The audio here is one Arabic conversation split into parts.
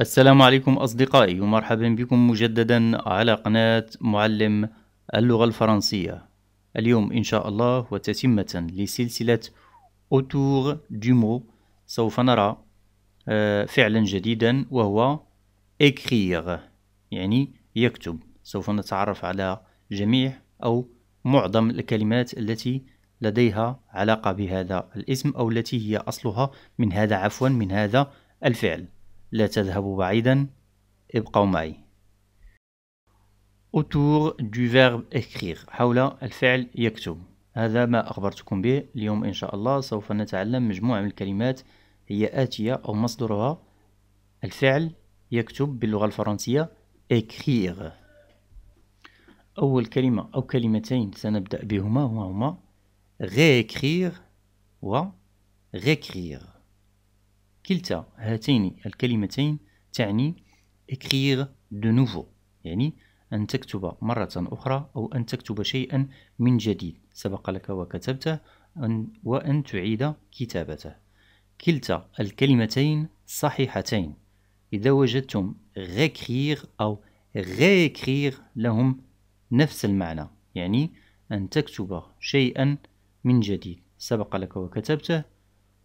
السلام عليكم أصدقائي ومرحبا بكم مجددا على قناة معلم اللغة الفرنسية اليوم إن شاء الله وتتمة لسلسلة أوتور دومو سوف نرى آه، فعلا جديدا وهو écrire يعني يكتب سوف نتعرف على جميع أو معظم الكلمات التي لديها علاقة بهذا الاسم أو التي هي أصلها من هذا عفوا من هذا الفعل لا تذهبوا بعيدا ابقوا معي autour du verbe écrire حول الفعل يكتب هذا ما أخبرتكم به اليوم إن شاء الله سوف نتعلم مجموعة من الكلمات هي آتية أو مصدرها الفعل يكتب باللغة الفرنسية écrire أول كلمة أو كلمتين سنبدأ بهما هما réécrire و réécrire كلتا هاتين الكلمتين تعني اكريغ de nouveau يعني أن تكتب مرة أخرى أو أن تكتب شيئا من جديد سبق لك وكتبته وأن تعيد كتابته كلتا الكلمتين صحيحتين إذا وجدتم غيكريغ أو غيكريغ لهم نفس المعنى يعني أن تكتب شيئا من جديد سبق لك وكتبته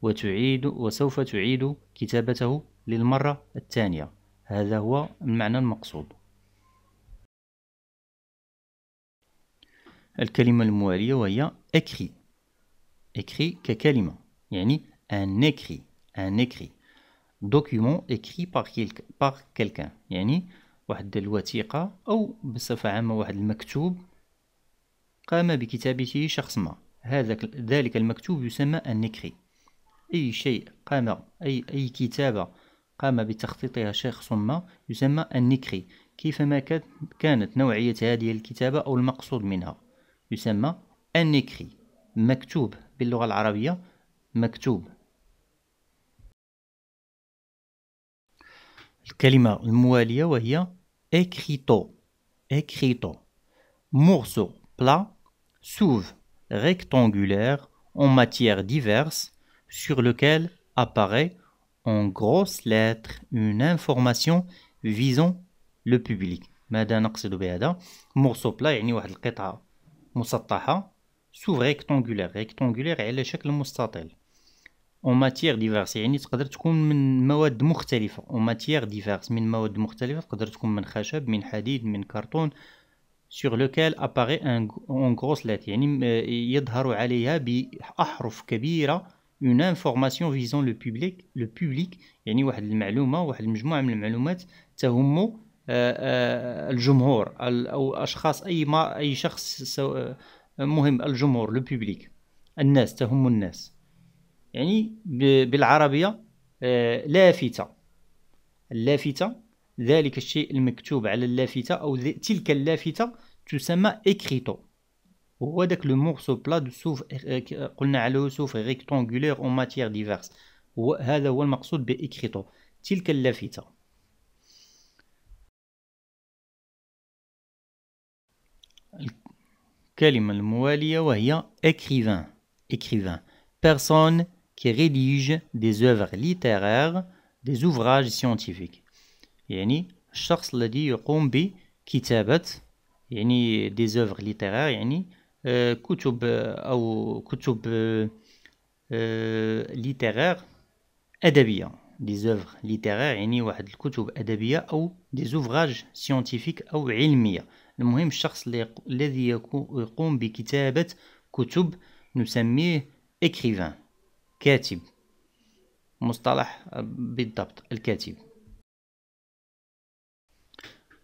وتعيد وسوف تعيد كتابته للمرة الثانية هذا هو المعنى المقصود الكلمة الموالية وهي اكري اكري ككلمة يعني ان اكري ان اكري دوكيومون اكري بار كيلكان يعني واحد الوثيقة أو بصفة عامة واحد المكتوب قام بكتابته شخص ما هذا ذلك المكتوب يسمى ان écrit أي شيء قام أي أي كتابة قام بتخطيطها شخص ما يسمى النكري كيفما كانت نوعية هذه الكتابة أو المقصود منها يسمى النكري مكتوب باللغة العربية مكتوب الكلمة الموالية وهي اكريتو اكريتو مورسو بلا سوف rectangulaire en matière diverse sur lequel apparaît en grosses lettres une information visant le public ماذا نقصد بهذا بلا يعني واحد القطعة مسطحة سوف ريكتونغولير ريكتونغولير على شكل مستطيل اون ماتيير ديفيرس يعني تقدر تكون من مواد مختلفة اون ماتيير ديفيرس من مواد مختلفة تقدر تكون من خشب من حديد من كرتون sur lequel apparaît un en grosse lettre يعني euh، يظهر عليها بأحرف كبيرة اون انفورماسيون فيزون لو بوبليك لو بوبليك يعني واحد المعلومه واحد المجموعه من المعلومات تهم الجمهور او اشخاص اي ما اي شخص مهم الجمهور لو بوبليك الناس تهم الناس يعني بالعربيه لافته اللافته ذلك الشيء المكتوب على اللافته او تلك اللافته تسمى اكريتو Ou est-ce que le morceau plat de euh, souffle rectangulaire en matières diverses. Ou ce que c'est un morceau de bien écrit, t'il qu'elle a fait ça? Quel est le mot Il y a un écrivain. Écrivain. Personne qui rédige des œuvres littéraires, des ouvrages scientifiques. Il y en a. Charles l'a qui t'a des œuvres littéraires. كتب او كتب ليتيرير آه، ادبيه دي زوفر ليتيرير يعني واحد الكتب ادبيه او دي زوفراج سيونتيفيك او علميه المهم الشخص الذي يقوم بكتابه كتب نسميه اكريفان كاتب مصطلح بالضبط الكاتب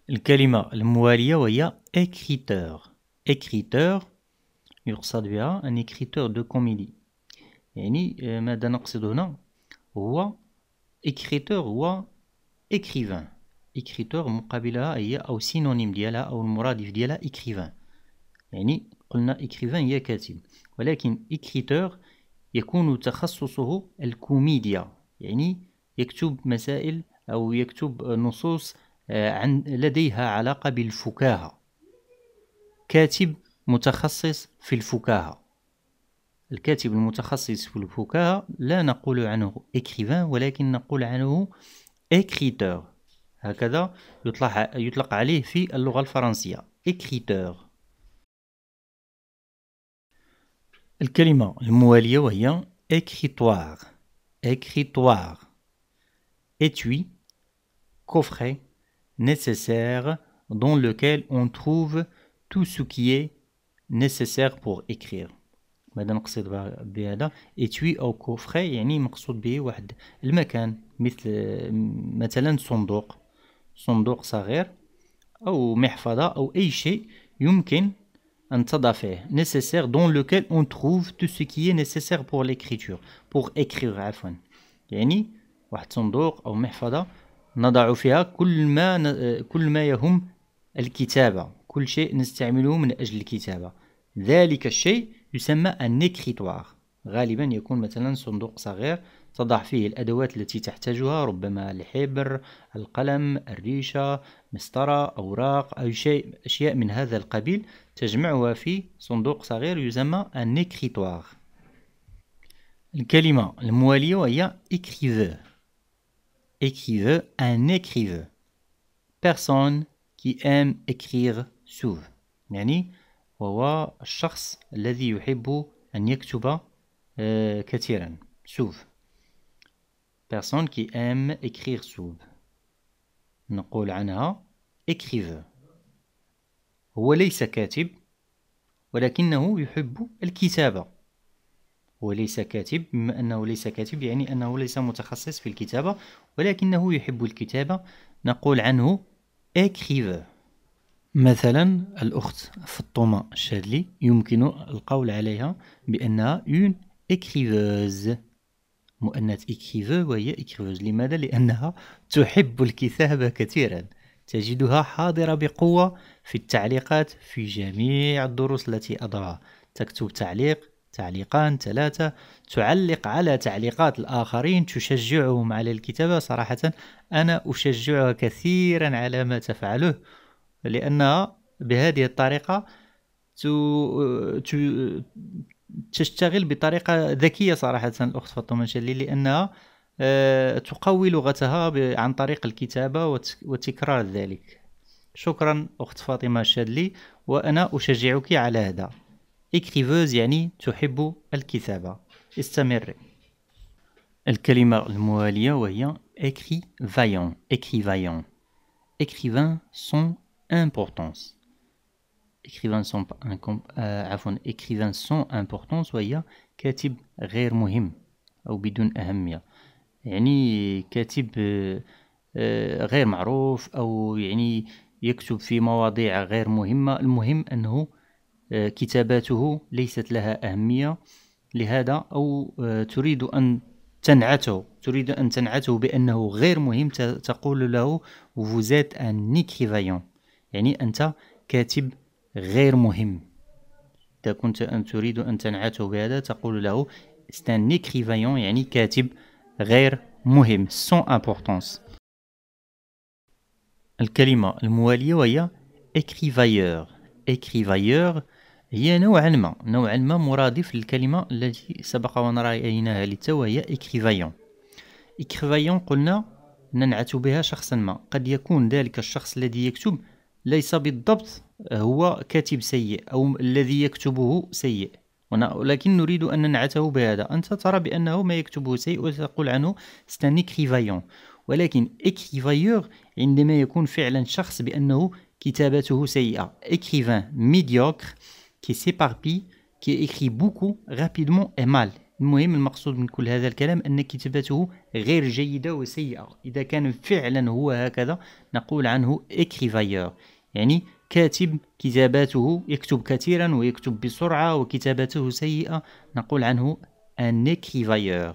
الكلمه المواليه وهي اكريتور اكريتور يقصد بها ان اكريتور دو كوميدي يعني آه، ماذا نقصد هنا هو اكريتور هو اكريفان اكريتور مقابلها هي او سينونيم ديالها او المرادف ديالها اكريفان يعني قلنا اكريفان هي كاتب ولكن اكريتور يكون تخصصه الكوميديا يعني يكتب مسائل او يكتب نصوص آه، عن لديها علاقه بالفكاهه كاتب متخصص في الفكاهة الكاتب المتخصص في لا نقول عنه écrivain ولكن نقول عنه écriteur هكذا يطلق, يطلق عليه في écriteur écritoire étui coffret nécessaire dans lequel on trouve tout ce qui est نيسيسير بور écrire ماذا نقصد بهذا اتوي او كوفري يعني مقصود به واحد المكان مثل مثلا صندوق صندوق صغير او محفظه او اي شيء يمكن ان تضع فيه نيسيسير دون لوكال اون تخوف تو سو كي نيسيسير بور ليكريتور بور pour عفوا يعني واحد صندوق او محفظه نضع فيها كل ما كل ما يهم الكتابه كل شيء نستعمله من أجل الكتابة ذلك الشيء يسمى النكريتوار غالبا يكون مثلا صندوق صغير تضع فيه الأدوات التي تحتاجها ربما الحبر القلم الريشة مسطرة أوراق أو شيء أشياء من هذا القبيل تجمعها في صندوق صغير يسمى النكريتوار الكلمة الموالية هي écriveur écriveur un écriveur personne qui aime écrire سوف يعني وهو الشخص الذي يحب أن يكتب آه، كثيرا سوف personne qui aime écrire سوف نقول عنها écrivain هو ليس كاتب ولكنه يحب الكتابة هو ليس كاتب بما أنه ليس كاتب يعني أنه ليس متخصص في الكتابة ولكنه يحب الكتابة نقول عنه écrivain مثلا الأخت فطومة شادلي يمكن القول عليها بأنها اون إكريفوز مؤنث إكريفو وهي إكريفوز لماذا؟ لأنها تحب الكتابة كثيرا تجدها حاضرة بقوة في التعليقات في جميع الدروس التي أضعها تكتب تعليق تعليقان ثلاثة تعلق على تعليقات الآخرين تشجعهم على الكتابة صراحة أنا أشجعها كثيرا على ما تفعله لأنها بهذه الطريقة تشتغل بطريقة ذكية صراحة الأخت فاطمة شلي لأنها آه، تقوي لغتها عن طريق الكتابة وتكرار ذلك شكرا أخت فاطمة شادلي وأنا أشجعك على هذا اكتيفوز يعني تحب الكتابة استمر الكلمة الموالية وهي فايون اكري فايون écrivain سون importance écrivains sans euh, عفوا écrivains sans importance وهي كاتب غير مهم أو بدون أهمية يعني كاتب غير معروف أو يعني يكتب في مواضيع غير مهمة المهم أنه كتاباته ليست لها أهمية لهذا أو تريد أن تنعته تريد أن تنعته بأنه غير مهم تقول له vous êtes un écrivain يعني أنت كاتب غير مهم إذا كنت أن تريد أن تنعته بهذا تقول له ستان écrivain يعني كاتب غير مهم سون امبورطونس الكلمة الموالية وهي اكريفايور اكريفايور هي نوعا ما نوعا ما مرادف للكلمة التي سبق رايناها للتو وهي اكريفايون اكريفايون قلنا ننعت بها شخصا ما قد يكون ذلك الشخص الذي يكتب ليس بالضبط آه، هو كاتب سيء أو الذي يكتبه سيء ولكن نريد أن ننعته بهذا أنت ترى بأنه ما يكتبه سيء وتقول عنه ستان إكريفايون ولكن إكريفايور عندما يكون فعلا شخص بأنه كتابته سيئة إكريفان ميديوكر كي سيباربي كي إكري بوكو رابيدمون إمال المهم المقصود من كل هذا الكلام أن كتابته غير جيدة وسيئة إذا كان فعلا هو هكذا نقول عنه اكريفايور يعني كاتب كتاباته يكتب كثيرا ويكتب بسرعة وكتاباته سيئة نقول عنه ان اكريفايور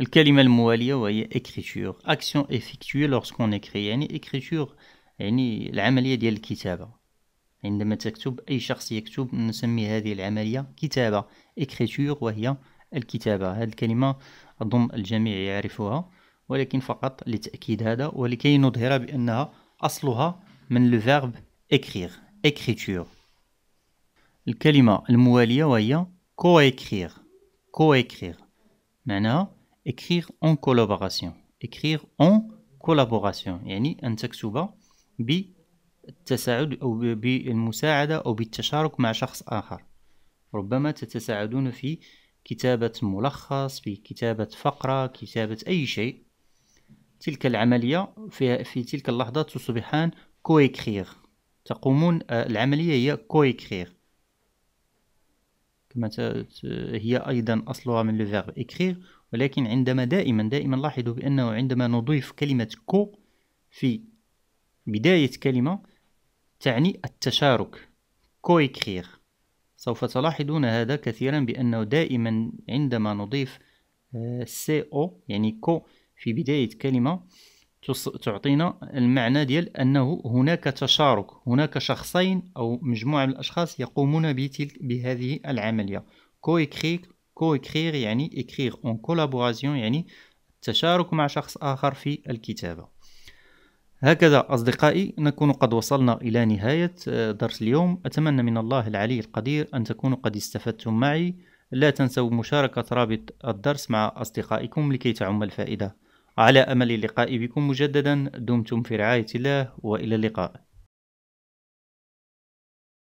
الكلمة الموالية وهي اكريتور اكسيون افيكتوي lorsqu'on اكري يعني اكريتور يعني العملية ديال الكتابة عندما تكتب أي شخص يكتب نسمي هذه العملية كتابة إكريتور وهي الكتابة هذه الكلمة أظن الجميع يعرفها ولكن فقط لتأكيد هذا ولكي نظهر بأنها أصلها من لو فيرب إكريغ إكريتور الكلمة الموالية وهي كو إكريغ كو إكريغ معناها إكريغ أون كولابوراسيون إكريغ أون كولابوراسيون يعني أن تكتب ب التساعد أو بالمساعدة أو بالتشارك مع شخص آخر ربما تتساعدون في كتابة ملخص في كتابة فقرة كتابة أي شيء تلك العملية في, في تلك اللحظة تصبحان كويكخيغ تقومون آه، العملية هي كويكخيغ كما هي أيضا أصلها من الفيرب إكخير ولكن عندما دائما دائما لاحظوا بأنه عندما نضيف كلمة كو في بداية كلمة تعني التشارك كويكخير سوف تلاحظون هذا كثيرا بأنه دائما عندما نضيف سي آه، او يعني كو في بداية كلمة تعطينا المعنى ديال أنه هناك تشارك هناك شخصين أو مجموعة من الأشخاص يقومون بهذه العملية كويكرير كويكرير يعني إكرير اون كولابوراسيون يعني التشارك مع شخص آخر في الكتابة هكذا أصدقائي نكون قد وصلنا إلى نهاية آه، درس اليوم أتمنى من الله العلي القدير أن تكونوا قد استفدتم معي لا تنسوا مشاركة رابط الدرس مع أصدقائكم لكي تعم الفائدة على أمل اللقاء بكم مجددا دمتم في رعاية الله وإلى اللقاء